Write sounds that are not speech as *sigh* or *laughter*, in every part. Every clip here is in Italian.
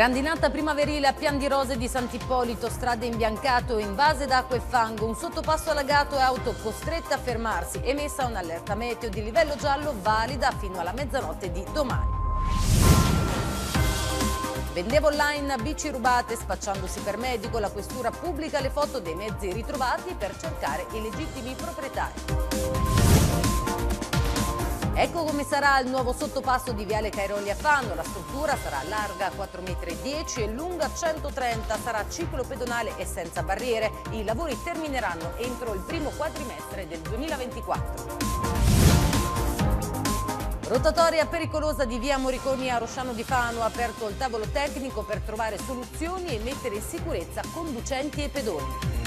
Grandinata primaverile a Pian di Rose di Sant'Ippolito, strade imbiancato, invase d'acqua e fango, un sottopasso allagato e auto costretta a fermarsi, emessa un'allerta meteo di livello giallo valida fino alla mezzanotte di domani. Vendevo online bici rubate spacciandosi per medico, la questura pubblica le foto dei mezzi ritrovati per cercare i legittimi proprietari. Ecco come sarà il nuovo sottopasso di Viale Cairoli a Fanno. La struttura sarà larga 4,10 m e lunga 130 sarà ciclo pedonale e senza barriere. I lavori termineranno entro il primo quadrimestre del 2024. Rotatoria pericolosa di via Moriconi a Rosciano di Fano, ha aperto il tavolo tecnico per trovare soluzioni e mettere in sicurezza conducenti e pedoni.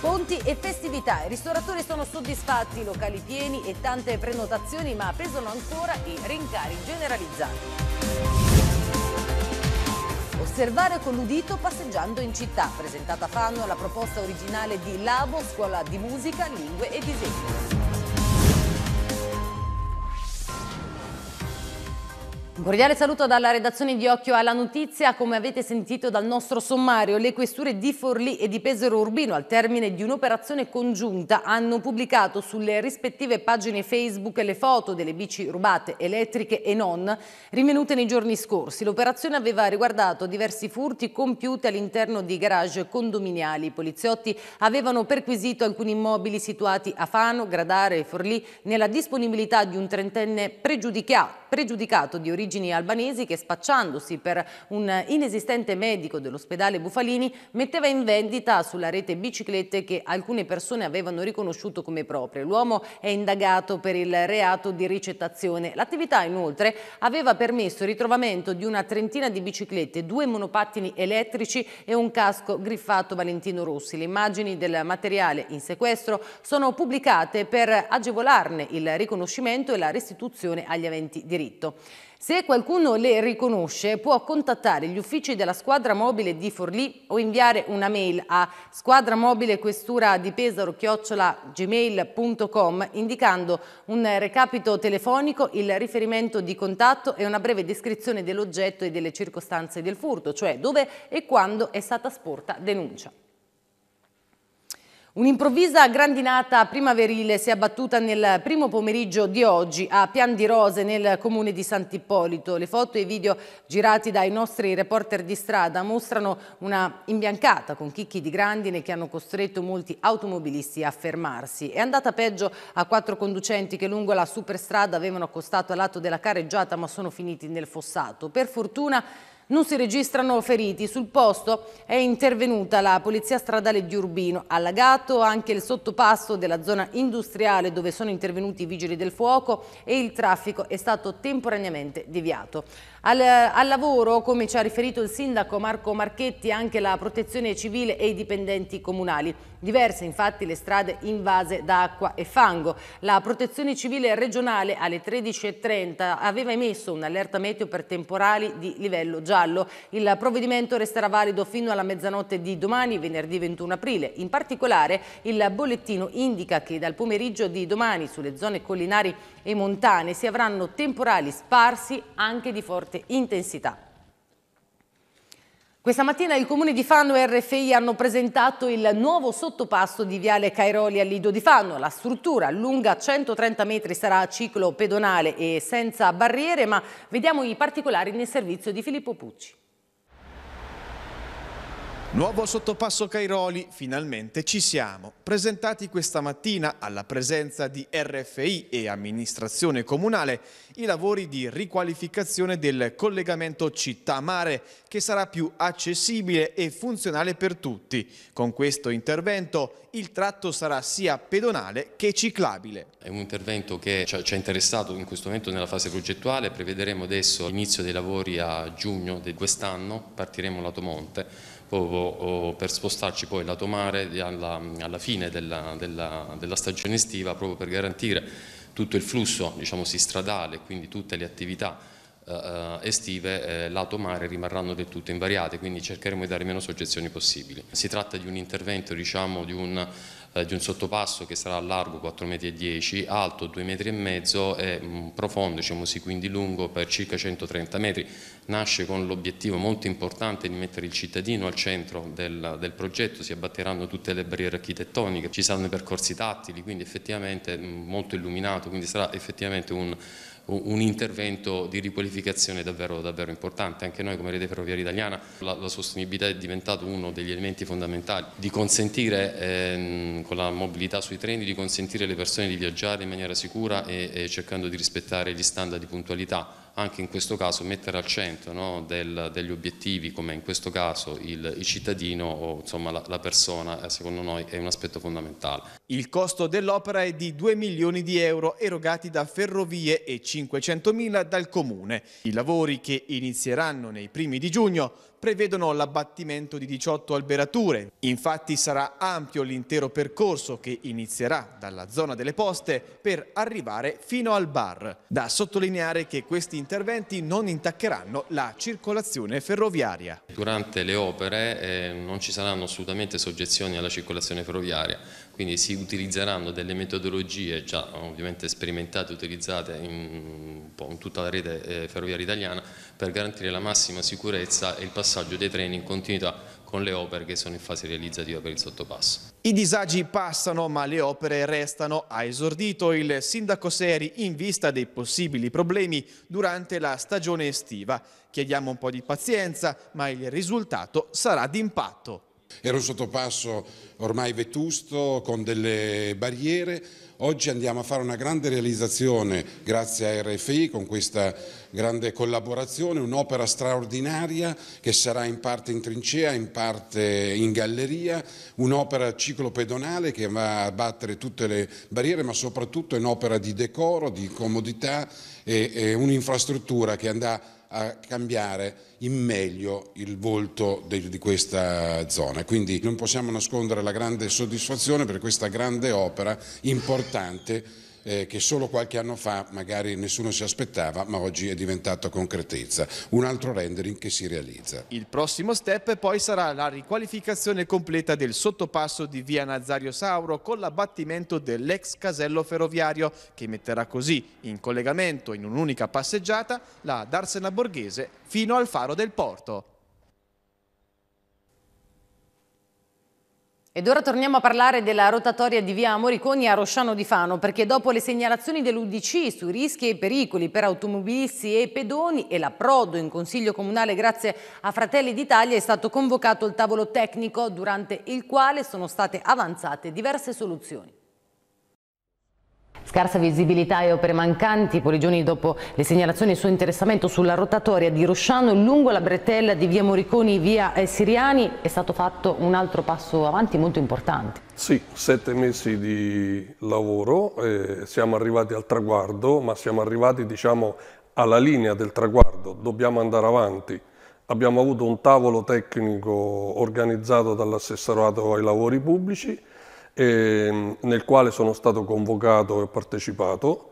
Ponti e festività. I ristoratori sono soddisfatti, locali pieni e tante prenotazioni, ma pesano ancora i rincari generalizzati. Osservare con l'udito passeggiando in città. Presentata Fanno Fano la proposta originale di Labo, scuola di musica, lingue e disegno. Un cordiale saluto dalla redazione di Occhio alla Notizia. Come avete sentito dal nostro sommario, le questure di Forlì e di Pesaro Urbino, al termine di un'operazione congiunta, hanno pubblicato sulle rispettive pagine Facebook le foto delle bici rubate, elettriche e non, rinvenute nei giorni scorsi. L'operazione aveva riguardato diversi furti compiuti all'interno di garage condominiali. I poliziotti avevano perquisito alcuni immobili situati a Fano, Gradare e Forlì nella disponibilità di un trentenne pregiudicato di origine origini albanesi che spacciandosi per un inesistente medico dell'ospedale Bufalini metteva in vendita sulla rete biciclette che alcune persone avevano riconosciuto come proprie. L'uomo è indagato per il reato di ricettazione. L'attività inoltre aveva permesso il ritrovamento di una trentina di biciclette, due monopattini elettrici e un casco griffato Valentino Rossi. Le immagini del materiale in sequestro sono pubblicate per agevolarne il riconoscimento e la restituzione agli aventi diritto. Se qualcuno le riconosce può contattare gli uffici della squadra mobile di Forlì o inviare una mail a squadramobilequestura.gmail.com indicando un recapito telefonico, il riferimento di contatto e una breve descrizione dell'oggetto e delle circostanze del furto, cioè dove e quando è stata sporta denuncia. Un'improvvisa grandinata primaverile si è abbattuta nel primo pomeriggio di oggi a Pian di Rose nel comune di Sant'Ippolito. Le foto e i video girati dai nostri reporter di strada mostrano una imbiancata con chicchi di grandine che hanno costretto molti automobilisti a fermarsi. È andata peggio a quattro conducenti che lungo la superstrada avevano accostato al lato della carreggiata ma sono finiti nel fossato. Per fortuna non si registrano feriti. Sul posto è intervenuta la polizia stradale di Urbino. Allagato anche il sottopasso della zona industriale dove sono intervenuti i vigili del fuoco e il traffico è stato temporaneamente deviato. Al, al, lavoro, come ci ha riferito il sindaco Marco Marchetti, anche la protezione civile e i dipendenti comunali. Diverse infatti le strade invase da acqua e fango. La protezione civile regionale alle 13.30 aveva emesso un'allerta meteo per temporali di livello giallo. Il provvedimento resterà valido fino alla mezzanotte di domani, venerdì 21 aprile. In particolare il bollettino indica che dal pomeriggio di domani sulle zone collinari e montane si avranno temporali sparsi anche di forte forte intensità. Questa mattina il Comune di Fanno e RFI hanno presentato il nuovo sottopasso di Viale Cairoli a Lido di Fanno. La struttura lunga 130 metri sarà a ciclo pedonale e senza barriere, ma vediamo i particolari nel servizio di Filippo Pucci. Nuovo sottopasso Cairoli, finalmente ci siamo. Presentati questa mattina alla presenza di RFI e amministrazione comunale i lavori di riqualificazione del collegamento città-mare che sarà più accessibile e funzionale per tutti. Con questo intervento il tratto sarà sia pedonale che ciclabile. È un intervento che ci ha interessato in questo momento nella fase progettuale, prevederemo adesso l'inizio dei lavori a giugno di quest'anno, partiremo lato monte proprio per spostarci poi lato mare alla, alla fine della, della, della, stagione estiva proprio per garantire tutto il flusso diciamo, stradale, quindi tutte le attività eh, eh, estive eh, lato mare rimarranno del tutto invariate, quindi cercheremo di dare meno soggezioni possibili. Si tratta di un intervento, diciamo, di un eh, di un sottopasso che sarà largo 4,10 metri, alto 2,5 metri e mm, profondo, diciamo così, quindi lungo per circa 130 metri. Nasce con l'obiettivo molto importante di mettere il cittadino al centro del, del, progetto, si abbatteranno tutte le barriere architettoniche, ci saranno i percorsi tattili, quindi effettivamente mm, molto illuminato, quindi sarà effettivamente un un intervento di riqualificazione davvero, davvero importante. Anche noi come rete ferroviaria italiana la, la sostenibilità è diventato uno degli elementi fondamentali, di consentire ehm, con la mobilità sui treni, di consentire alle persone di viaggiare in maniera sicura e, e cercando di rispettare gli standard di puntualità anche in questo caso mettere al centro no, del, degli obiettivi, come in questo caso il, il cittadino o insomma, la, la, persona, eh, secondo noi è un aspetto fondamentale. Il costo dell'opera è di 2 milioni di euro erogati da Ferrovie e 500 mila dal Comune. I lavori che inizieranno nei primi di giugno prevedono l'abbattimento di 18 alberature. Infatti sarà ampio l'intero percorso che inizierà dalla zona delle poste per arrivare fino al bar. Da sottolineare che questi interventi non intaccheranno la circolazione ferroviaria. Durante le opere eh, non ci saranno assolutamente soggezioni alla circolazione ferroviaria, quindi si utilizzeranno delle metodologie già eh, ovviamente sperimentate utilizzate in, in, tutta la rete eh, ferroviaria italiana per garantire la massima sicurezza e il passaggio dei treni in continuità con le opere che sono in fase realizzativa per il sottopasso. I disagi passano ma le opere restano, ha esordito il sindaco Seri in vista dei possibili problemi durante la stagione estiva. Chiediamo un po' di pazienza ma il risultato sarà d'impatto. Era un sottopasso ormai vetusto, con delle barriere. Oggi andiamo a fare una grande realizzazione grazie a RFI con questa grande collaborazione, un'opera straordinaria che sarà in parte in trincea, in parte in galleria, un'opera ciclopedonale che va a battere tutte le barriere ma soprattutto è un'opera di decoro, di comodità e, e un'infrastruttura che andrà a cambiare in meglio il volto di, di questa zona. Quindi non possiamo nascondere la grande soddisfazione per questa grande opera importante eh, che solo qualche anno fa magari nessuno si aspettava ma oggi è diventato concretezza, un altro rendering che si realizza. Il prossimo step poi sarà la riqualificazione completa del sottopasso di via Nazario Sauro con l'abbattimento dell'ex casello ferroviario che metterà così in collegamento in un'unica passeggiata la Darsena Borghese fino al faro del porto. Ed ora torniamo a parlare della rotatoria di via Moriconi a Rosciano di Fano perché dopo le segnalazioni dell'Udc sui rischi e pericoli per automobilisti e pedoni e l'approdo in Consiglio Comunale grazie a Fratelli d'Italia è stato convocato il tavolo tecnico durante il quale sono state avanzate diverse soluzioni. Scarsa visibilità e opere mancanti, Poligioni dopo le segnalazioni di suo interessamento sulla rotatoria di Rosciano lungo la bretella di via Moriconi via eh, Siriani è stato fatto un altro passo avanti molto importante. Sì, sette mesi di lavoro, eh, siamo arrivati al traguardo, ma siamo arrivati diciamo, alla linea del traguardo, dobbiamo andare avanti. Abbiamo avuto un tavolo tecnico organizzato dall'assessorato ai lavori pubblici, eh, nel quale sono stato convocato e partecipato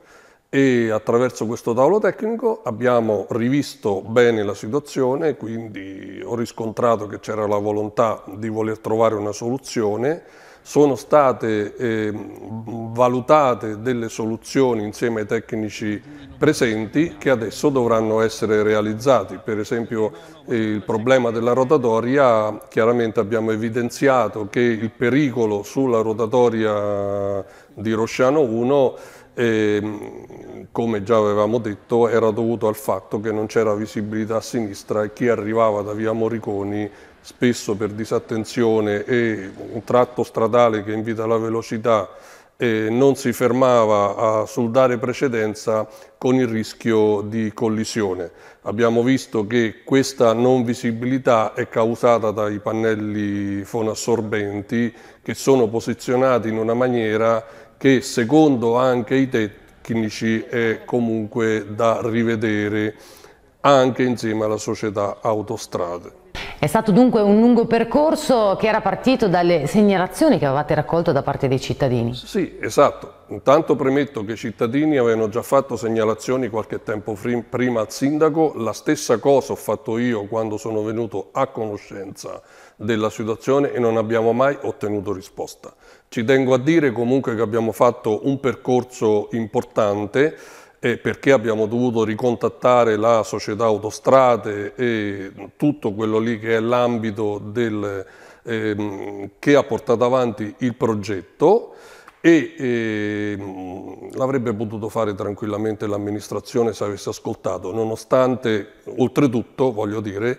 e attraverso questo tavolo tecnico abbiamo rivisto bene la situazione, quindi ho riscontrato che c'era la volontà di voler trovare una soluzione sono state eh, valutate delle soluzioni insieme ai tecnici presenti che adesso dovranno essere realizzati. Per esempio eh, il problema della rotatoria, chiaramente abbiamo evidenziato che il pericolo sulla rotatoria di Rosciano 1 eh, come già avevamo detto era dovuto al fatto che non c'era visibilità a sinistra e chi arrivava da via Moriconi spesso per disattenzione e un tratto stradale che invita alla velocità eh, non si fermava a, sul dare precedenza con il rischio di collisione. Abbiamo visto che questa non visibilità è causata dai pannelli fonoassorbenti che sono posizionati in una maniera che secondo anche i tecnici è comunque da rivedere anche insieme alla società autostrade. È stato dunque un lungo percorso che era partito dalle segnalazioni che avevate raccolto da parte dei cittadini. Sì, esatto. Intanto premetto che i cittadini avevano già fatto segnalazioni qualche tempo prima al sindaco, la stessa cosa ho fatto io quando sono venuto a conoscenza della situazione e non abbiamo mai ottenuto risposta. Ci tengo a dire comunque che abbiamo fatto un percorso importante e perché abbiamo dovuto ricontattare la società autostrade e tutto quello lì che è l'ambito ehm, che ha portato avanti il progetto e ehm, l'avrebbe potuto fare tranquillamente l'amministrazione se avesse ascoltato, nonostante oltretutto, voglio dire,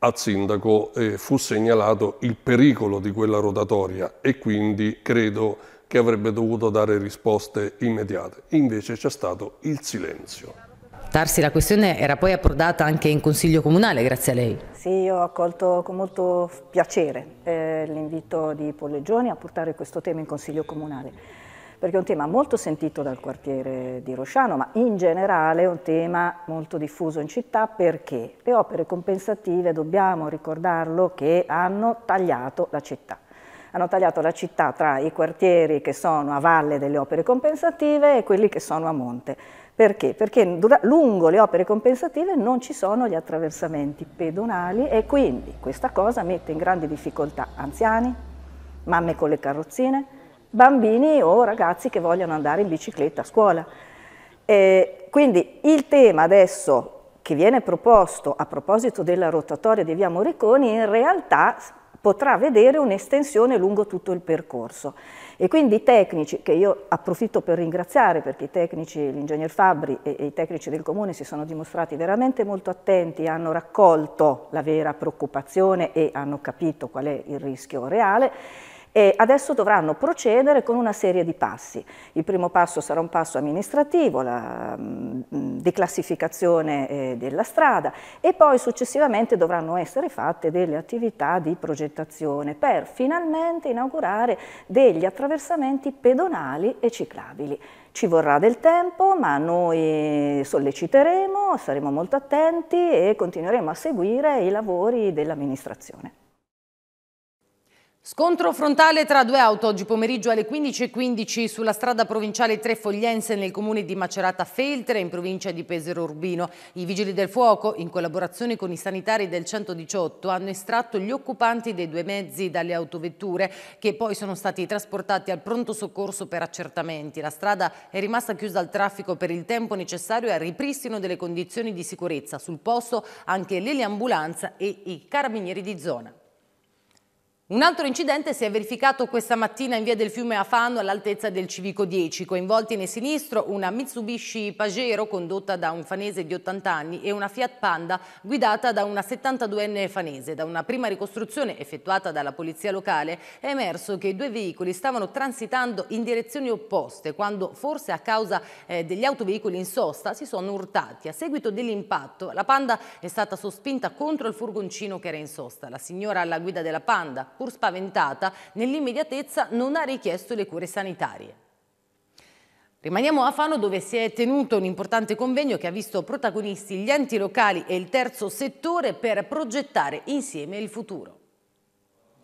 al sindaco eh, fu segnalato il pericolo di quella rotatoria e quindi credo che che avrebbe dovuto dare risposte immediate. Invece c'è stato il silenzio. Tarsi, la questione era poi approdata anche in Consiglio Comunale, grazie a lei. Sì, io ho accolto con molto piacere eh, l'invito di Pollegioni a portare questo tema in Consiglio Comunale, perché è un tema molto sentito dal quartiere di Rosciano, ma in generale è un tema molto diffuso in città perché le opere compensative, dobbiamo ricordarlo, che hanno tagliato la città hanno tagliato la città tra i quartieri che sono a valle delle opere compensative e quelli che sono a monte. Perché? Perché lungo le opere compensative non ci sono gli attraversamenti pedonali e quindi questa cosa mette in grande difficoltà anziani, mamme con le carrozzine, bambini o ragazzi che vogliono andare in bicicletta a scuola. Eh, quindi il tema adesso che viene proposto a proposito della rotatoria di Via Morriconi in realtà potrà vedere un'estensione lungo tutto il percorso. E quindi i tecnici, che io approfitto per ringraziare perché i tecnici, l'ingegner Fabri e, e i tecnici del comune si sono dimostrati veramente molto attenti, hanno raccolto la vera preoccupazione e hanno capito qual è il rischio reale, e adesso dovranno procedere con una serie di passi. Il primo passo sarà un passo amministrativo, la mm, mm, declassificazione eh, della strada e poi successivamente dovranno essere fatte delle attività di progettazione per finalmente inaugurare degli attraversamenti pedonali e ciclabili. Ci vorrà del tempo, ma noi solleciteremo, saremo molto attenti e continueremo a seguire i lavori dell'amministrazione. Scontro frontale tra due auto oggi pomeriggio alle 15.15 sulla strada provinciale Trefogliense nel comune di Macerata Feltre in provincia di Pesero Urbino. I vigili del fuoco, in collaborazione con i sanitari del 118, hanno estratto gli occupanti dei due mezzi dalle autovetture che poi sono stati trasportati al pronto soccorso per accertamenti. La strada è rimasta chiusa al traffico per il tempo necessario al ripristino delle condizioni di sicurezza. Sul posto anche l'eliambulanza e i carabinieri di zona. Un altro incidente si è verificato questa mattina in via del fiume Afano all'altezza del Civico 10. Coinvolti nel sinistro una Mitsubishi Pajero condotta da un fanese di 80 anni e una Fiat Panda guidata da una 72enne fanese. Da una prima ricostruzione effettuata dalla polizia locale è emerso che i due veicoli stavano transitando in direzioni opposte quando forse a causa eh, degli autoveicoli in sosta si sono urtati. A seguito dell'impatto la Panda è stata sospinta contro il furgoncino che era in sosta. La signora alla guida della Panda pur spaventata, nell'immediatezza non ha richiesto le cure sanitarie. Rimaniamo a Fano dove si è tenuto un importante convegno che ha visto protagonisti gli enti locali e il terzo settore per progettare insieme il futuro.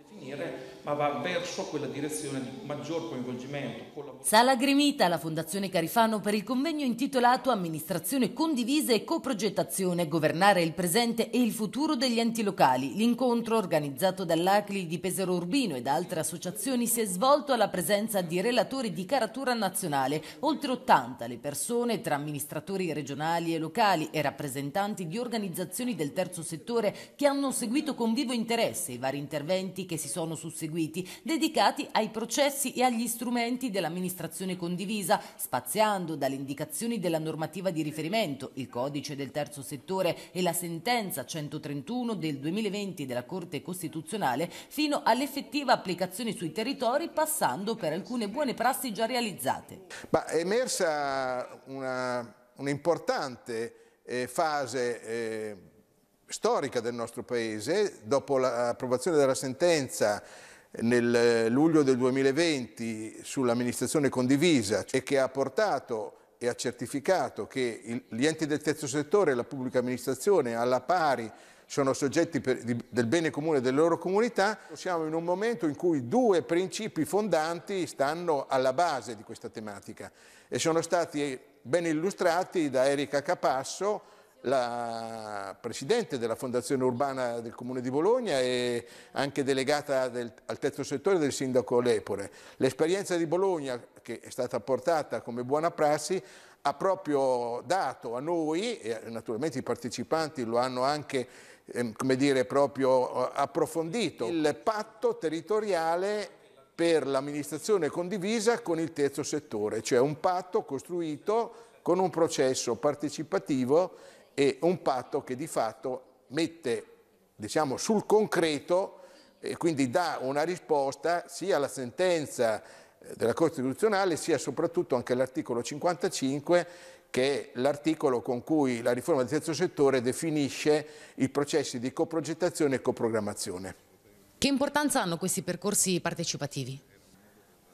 Definire ma va verso quella direzione di maggior coinvolgimento. Sala Gremita, la Fondazione Carifano per il convegno intitolato Amministrazione condivisa e coprogettazione, governare il presente e il futuro degli enti locali. L'incontro organizzato dall'Acli di Pesaro Urbino e da altre associazioni si è svolto alla presenza di relatori di caratura nazionale, oltre 80 le persone tra amministratori regionali e locali e rappresentanti di organizzazioni del terzo settore che hanno seguito con vivo interesse i vari interventi che si sono susseguiti eseguiti, dedicati ai processi e agli strumenti dell'amministrazione condivisa, spaziando dalle indicazioni della normativa di riferimento, il codice del terzo settore e la sentenza 131 del 2020 della Corte Costituzionale, fino all'effettiva applicazione sui territori, passando per alcune buone prassi già realizzate. Ma è emersa un'importante eh, fase eh, storica del nostro Paese, dopo l'approvazione della sentenza nel eh, luglio del 2020 sull'amministrazione condivisa e che ha portato e ha certificato che gli enti del terzo settore e la pubblica amministrazione alla pari sono soggetti per, di, del bene comune delle loro comunità, siamo in un momento in cui due principi fondanti stanno alla base di questa tematica e sono stati ben illustrati da Erika Capasso la presidente della Fondazione Urbana del Comune di Bologna e anche delegata del, al terzo settore del sindaco Lepore. L'esperienza di Bologna, che è stata portata come buona prassi, ha proprio dato a noi, e naturalmente i partecipanti lo hanno anche ehm, come dire, proprio eh, approfondito, il patto territoriale per l'amministrazione condivisa con il terzo settore, cioè un patto costruito con un processo partecipativo e un patto che di fatto mette diciamo, sul concreto e quindi dà una risposta sia alla sentenza eh, della Corte Costituzionale sia soprattutto anche all'articolo 55 che è l'articolo con cui la riforma del terzo settore definisce i processi di coprogettazione e coprogrammazione. Che importanza hanno questi percorsi partecipativi?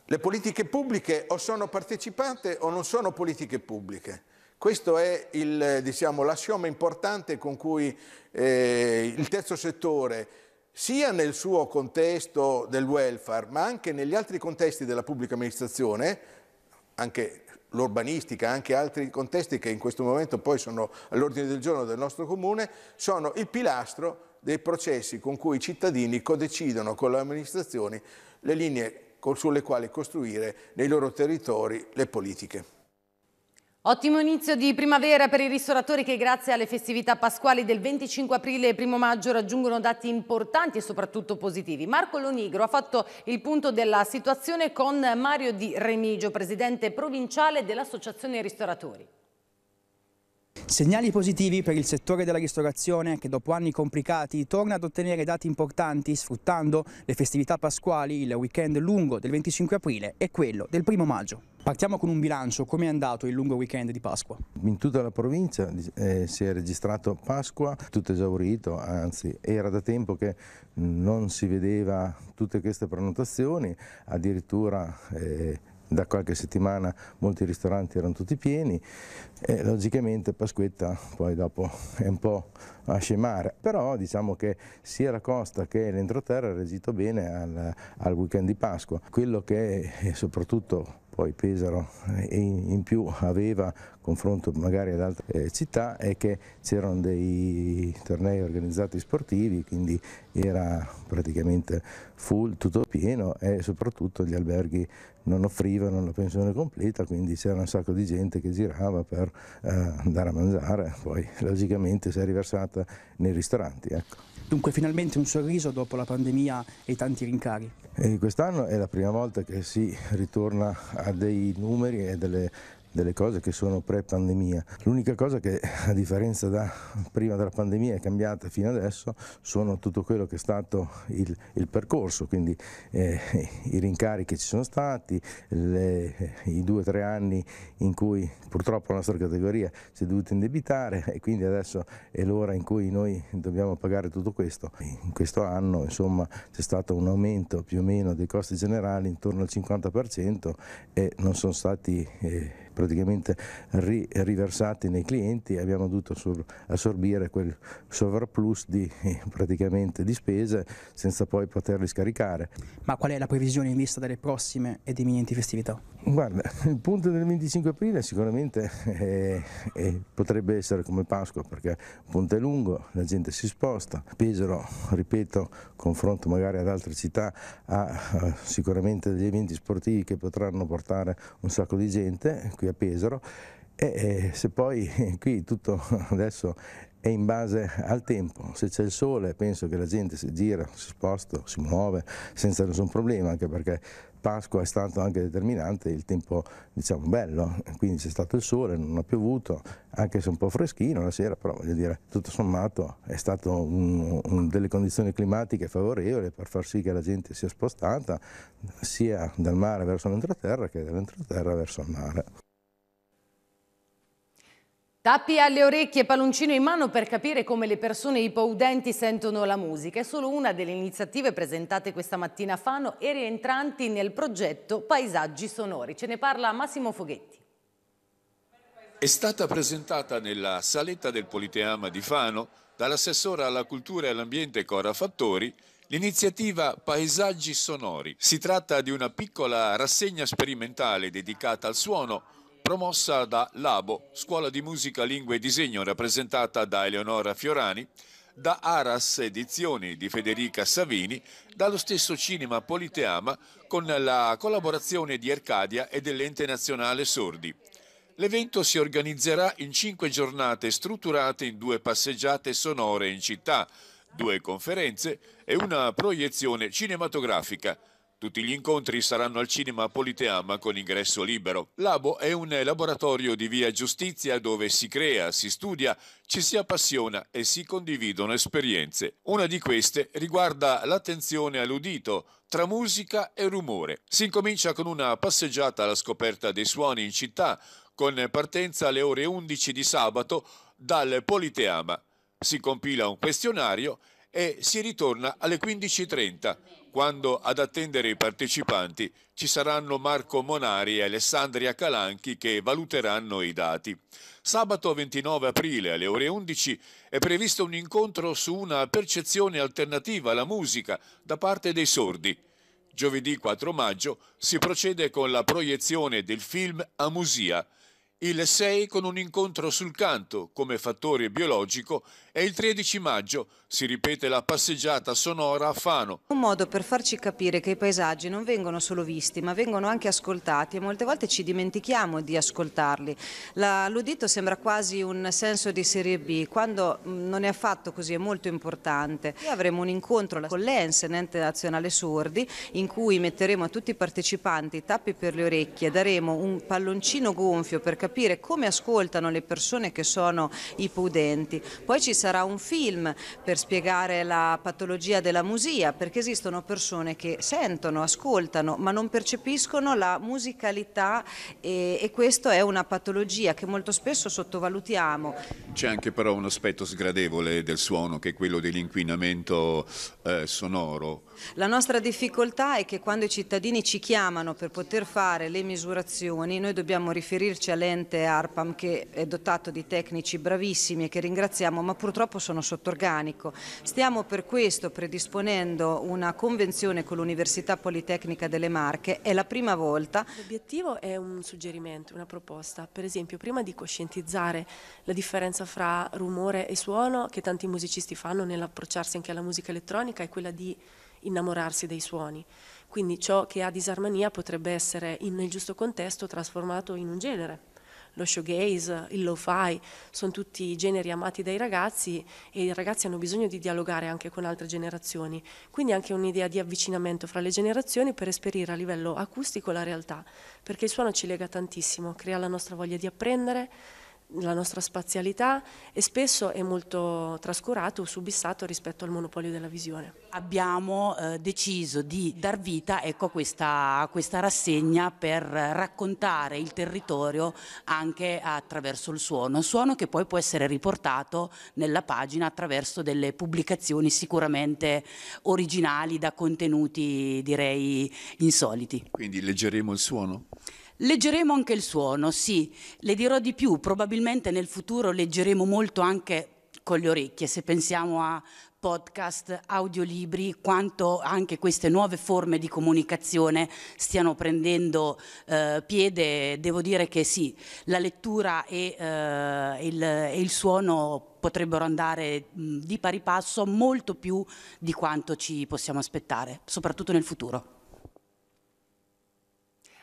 Le politiche pubbliche o sono partecipate o non sono politiche pubbliche. Questo è il, diciamo, l'assioma importante con cui eh, il terzo settore sia nel suo contesto del welfare, ma anche negli altri contesti della pubblica amministrazione, anche l'urbanistica, anche altri contesti che in questo momento poi sono all'ordine del giorno del nostro comune, sono il pilastro dei processi con cui i cittadini codecidono con le amministrazioni le linee sulle quali costruire nei loro territori le politiche. Ottimo inizio di primavera per i ristoratori che grazie alle festività pasquali del 25 aprile e 1 maggio raggiungono dati importanti e soprattutto positivi. Marco Lonigro ha fatto il punto della situazione con Mario Di Remigio, presidente provinciale dell'Associazione Ristoratori. Segnali positivi per il settore della ristorazione che dopo anni complicati torna ad ottenere dati importanti sfruttando le festività pasquali, il weekend lungo del 25 aprile e quello del 1 maggio. Partiamo con un bilancio, come è andato il lungo weekend di Pasqua? In tutta la provincia eh, si è registrato Pasqua, tutto esaurito, anzi era da tempo che non si vedeva tutte queste prenotazioni, addirittura eh, da qualche settimana molti ristoranti erano tutti pieni e logicamente Pasquetta poi dopo è un po' a scemare, però diciamo che sia la costa che l'entroterra ha reagito bene al, al weekend di Pasqua, quello che è eh, soprattutto poi Pesaro eh, in più aveva confronto magari ad altre eh, città è che c'erano dei tornei organizzati sportivi, quindi era praticamente full, tutto pieno e soprattutto gli alberghi non offrivano la pensione completa, quindi c'era un sacco di gente che girava per eh, andare a mangiare, poi *laughs* logicamente si è riversata nei ristoranti. Ecco. Dunque finalmente un sorriso dopo la pandemia e tanti rincari. Quest'anno è la prima volta che si ritorna a dei numeri e delle delle cose che sono pre-pandemia. L'unica cosa che a differenza da prima della pandemia è cambiata fino adesso sono tutto quello che è stato il, il percorso, quindi eh, i rincari che ci sono stati, le, i due o tre anni in cui purtroppo la nostra categoria si è dovuta indebitare e quindi adesso è l'ora in cui noi dobbiamo pagare tutto questo. In questo anno insomma c'è stato un aumento più o meno dei costi generali intorno al 50% e non sono stati eh, praticamente ri riversati nei clienti e abbiamo dovuto assorbire quel sovrapplus di, *laughs* di, spese senza poi poterli scaricare. Ma qual è la previsione in vista delle prossime ed imminenti festività? Guarda, *laughs* il punto del 25 aprile sicuramente eh, eh, potrebbe essere come Pasqua perché il ponte è lungo, la gente si sposta, Pesaro, ripeto, confronto magari ad altre città, ha sicuramente degli eventi sportivi che potranno portare un sacco di gente qui a Pesaro e se poi *laughs* qui tutto adesso è in base al tempo, se c'è il sole penso che la gente si gira, si sposta, si muove senza nessun problema, anche perché Pasqua è stato anche determinante il tempo diciamo bello, quindi c'è stato il sole, non ha piovuto, anche se un po' freschino la sera, però voglio dire tutto sommato è stato un, un, delle condizioni climatiche favorevoli per far sì che la gente sia spostata sia dal mare verso l'entroterra che dall'entroterra verso il mare. Tappi alle orecchie e palloncino in mano per capire come le persone ipoudenti sentono la musica. È solo una delle iniziative presentate questa mattina a Fano e rientranti nel progetto Paesaggi Sonori. Ce ne parla Massimo Foghetti. È stata presentata nella saletta del Politeama di Fano dall'assessora alla cultura e all'ambiente Cora Fattori L'iniziativa Paesaggi Sonori si tratta di una piccola rassegna sperimentale dedicata al suono promossa da Labo, Scuola di Musica, Lingue e Disegno, rappresentata da Eleonora Fiorani, da Aras Edizioni di Federica Savini, dallo stesso Cinema Politeama con la collaborazione di Arcadia e dell'Ente Nazionale Sordi. L'evento si organizzerà in cinque giornate strutturate in due passeggiate sonore in città, due conferenze e una proiezione cinematografica tutti gli incontri saranno al cinema Politeama con ingresso libero. Labo è un laboratorio di via giustizia dove si crea, si studia, ci si appassiona e si condividono esperienze. Una di queste riguarda l'attenzione all'udito tra musica e rumore. Si incomincia con una passeggiata alla scoperta dei suoni in città con partenza alle ore 11 di sabato dal Politeama. Si compila un questionario e si ritorna alle 15.30 quando ad attendere i partecipanti ci saranno Marco Monari e Alessandria Calanchi che valuteranno i dati. Sabato 29 aprile alle ore 11 è previsto un incontro su una percezione alternativa alla musica da parte dei sordi. Giovedì 4 maggio si procede con la proiezione del film Amusia, il 6 con un incontro sul canto come fattore biologico e il 13 maggio si ripete la passeggiata sonora a Fano. Un modo per farci capire che i paesaggi non vengono solo visti ma vengono anche ascoltati e molte volte ci dimentichiamo di ascoltarli. l'udito sembra quasi un senso di serie B, quando mm, non è affatto così è molto importante. Qui avremo un incontro con l'ENS, l'ente nazionale sordi, in cui metteremo a tutti i partecipanti i tappi per le orecchie, daremo un palloncino gonfio per capire come ascoltano le persone che sono ipoudenti. Poi ci sarà un film per spiegare la patologia della musia, perché esistono persone che sentono, ascoltano, ma non percepiscono la musicalità e, e questa è una patologia che molto spesso sottovalutiamo. C'è anche però un aspetto sgradevole del suono che è quello dell'inquinamento eh, sonoro. La nostra difficoltà è che quando i cittadini ci chiamano per poter fare le misurazioni, noi dobbiamo riferirci all'ente ARPAM che è dotato di tecnici bravissimi e che ringraziamo, ma purtroppo purtroppo sono sotto organico. Stiamo per questo predisponendo una convenzione con l'Università Politecnica delle Marche, è la prima volta. L'obiettivo è un suggerimento, una proposta, per esempio prima di coscientizzare la differenza fra rumore e suono che tanti musicisti fanno nell'approcciarsi anche alla musica elettronica è quella di innamorarsi dei suoni. Quindi ciò che ha disarmonia potrebbe essere nel giusto contesto trasformato in un genere lo showgaze, il lo-fi, sono tutti generi amati dai ragazzi e i ragazzi hanno bisogno di dialogare anche con altre generazioni. Quindi anche un'idea di avvicinamento fra le generazioni per esperire a livello acustico la realtà, perché il suono ci lega tantissimo, crea la nostra voglia di apprendere, la nostra spazialità e spesso è molto trascurato o subissato rispetto al monopolio della visione. Abbiamo eh, deciso di dar vita ecco, a, questa, questa, rassegna per raccontare il territorio anche attraverso il suono, suono che poi può essere riportato nella pagina attraverso delle pubblicazioni sicuramente originali da contenuti direi insoliti. Quindi leggeremo il suono? Leggeremo anche il suono, sì, le dirò di più, probabilmente nel futuro leggeremo molto anche con le orecchie, se pensiamo a podcast, audiolibri, quanto anche queste nuove forme di comunicazione stiano prendendo eh, piede. Devo dire che sì, la lettura e, eh, il, e il, suono potrebbero andare mh, di pari passo molto più di quanto ci possiamo aspettare, soprattutto nel futuro.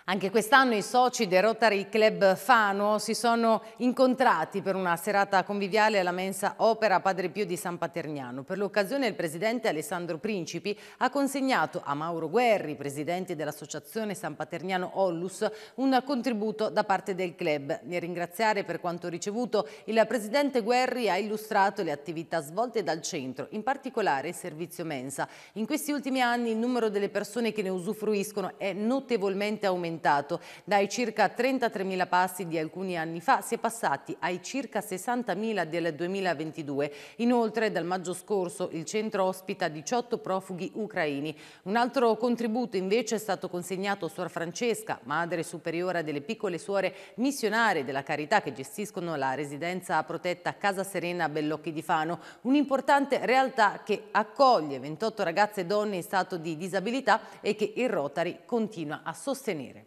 Anche quest'anno i soci del Rotary Club Fano si sono incontrati per una serata conviviale alla mensa Opera Padre Pio di San Paterniano. Per l'occasione il presidente Alessandro Principi ha consegnato a Mauro Guerri, presidente dell'associazione San Paterniano Ollus, un contributo da parte del club. Nel ringraziare per quanto ricevuto, il presidente Guerri ha illustrato le attività svolte dal centro, in particolare il servizio mensa. In questi ultimi anni il numero delle persone che ne usufruiscono è notevolmente aumentato aumentato. Dai circa 33.000 passi di alcuni anni fa si è passati ai circa 60.000 del 2022. Inoltre dal maggio scorso il centro ospita 18 profughi ucraini. Un altro contributo invece è stato consegnato a Suor Francesca, madre superiora delle piccole suore missionarie della carità che gestiscono la residenza protetta Casa Serena Bellocchi di Fano, un'importante realtà che accoglie 28 ragazze e donne in stato di disabilità e che il Rotary continua a sostenere.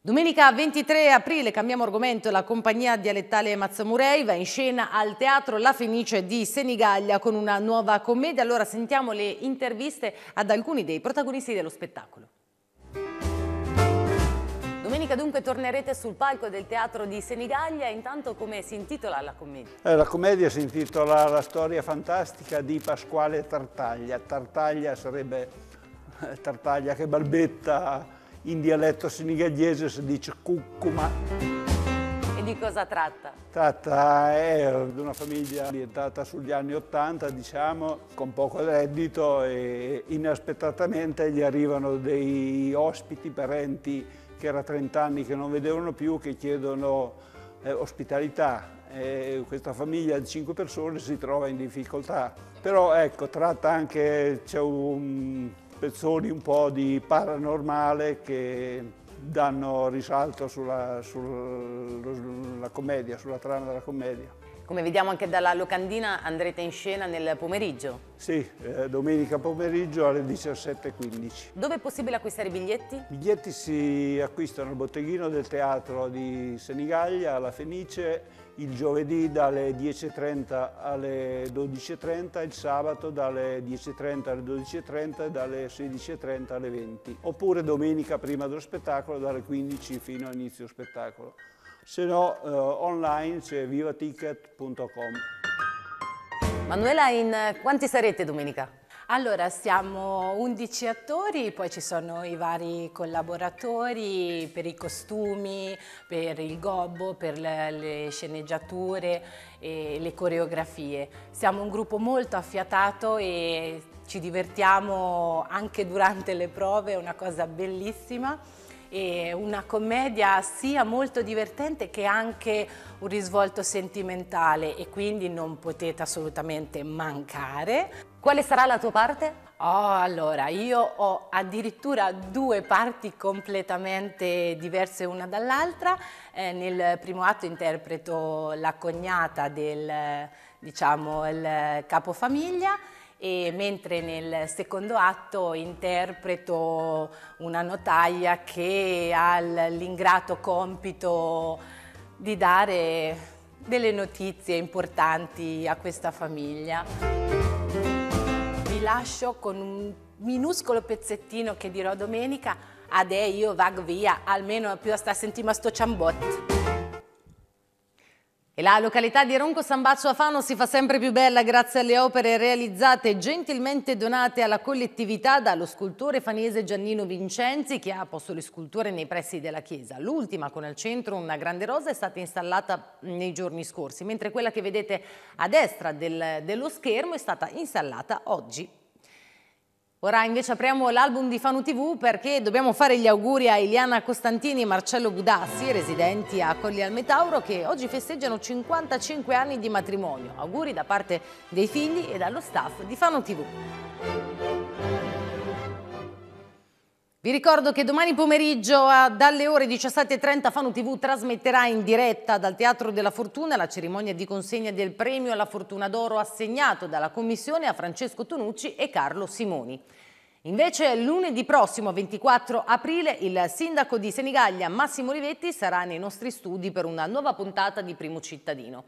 Domenica 23 aprile, cambiamo argomento, la compagnia dialettale Mazzamurei va in scena al Teatro La Fenice di Senigallia con una nuova commedia. Allora sentiamo le interviste ad alcuni dei protagonisti dello spettacolo. Domenica dunque tornerete sul palco del Teatro di Senigallia, intanto come si intitola la commedia? Eh, la commedia si intitola La storia fantastica di Pasquale Tartaglia. Tartaglia sarebbe eh, Tartaglia che balbetta in dialetto senegalese si dice cuccuma. E di cosa tratta? Tratta di una famiglia ambientata sugli anni Ottanta, diciamo, con poco reddito e inaspettatamente gli arrivano dei ospiti, parenti che era 30 anni che non vedevano più, che chiedono eh, ospitalità. Eh, questa famiglia di 5 persone si trova in difficoltà. Però ecco, tratta anche, c'è un spezzoni un po' di paranormale che danno risalto sulla, sulla commedia, sulla trama della commedia. Come vediamo anche dalla locandina andrete in scena nel pomeriggio? Sì, eh, domenica pomeriggio alle 17.15. Dove è possibile acquistare i biglietti? I biglietti si acquistano al botteghino del teatro di Senigallia, alla Fenice il giovedì dalle 10.30 alle 12.30, il sabato dalle 10.30 alle 12.30 e dalle 16.30 alle 20, oppure domenica prima dello spettacolo dalle 15 fino all'inizio inizio spettacolo. Se no eh, online c'è vivaticket.com. Manuela, in quanti sarete domenica? Allora, siamo 11 attori, poi ci sono i vari collaboratori per i costumi, per il gobbo, per le, le sceneggiature e le coreografie. Siamo un gruppo molto affiatato e ci divertiamo anche durante le prove, è una cosa bellissima e una commedia sia molto divertente che anche un risvolto sentimentale e quindi non potete assolutamente mancare. Quale sarà la tua parte? Oh, allora, io ho addirittura due parti completamente diverse una dall'altra. Eh, nel primo atto interpreto la cognata del diciamo, capofamiglia e mentre nel secondo atto interpreto una notaia che ha l'ingrato compito di dare delle notizie importanti a questa famiglia lascio con un minuscolo pezzettino che dirò domenica, adè io vag via, almeno più a sta sentima sto ciambotto. E la località di Ronco San Baccio a Fano si fa sempre più bella grazie alle opere realizzate gentilmente donate alla collettività dallo scultore fanese Giannino Vincenzi che ha posto le sculture nei pressi della chiesa. L'ultima con al centro una grande rosa è stata installata nei giorni scorsi, mentre quella che vedete a destra del, dello schermo è stata installata oggi Ora invece apriamo l'album di Fanu TV perché dobbiamo fare gli auguri a Eliana Costantini e Marcello Budassi, residenti a Colli al Metauro, che oggi festeggiano 55 anni di matrimonio. Auguri da parte dei figli e dallo staff di Fanu TV. Vi ricordo che domani pomeriggio dalle ore 17.30 Fanu TV trasmetterà in diretta dal Teatro della Fortuna la cerimonia di consegna del premio alla Fortuna d'Oro assegnato dalla Commissione a Francesco Tonucci e Carlo Simoni. Invece lunedì prossimo 24 aprile il sindaco di Senigallia Massimo Rivetti sarà nei nostri studi per una nuova puntata di Primo Cittadino.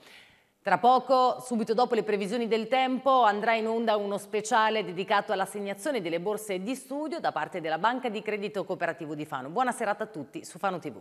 Tra poco, subito dopo le previsioni del tempo, andrà in onda uno speciale dedicato all'assegnazione delle borse di studio da parte della Banca di Credito Cooperativo di Fano. Buona serata a tutti su Fano TV.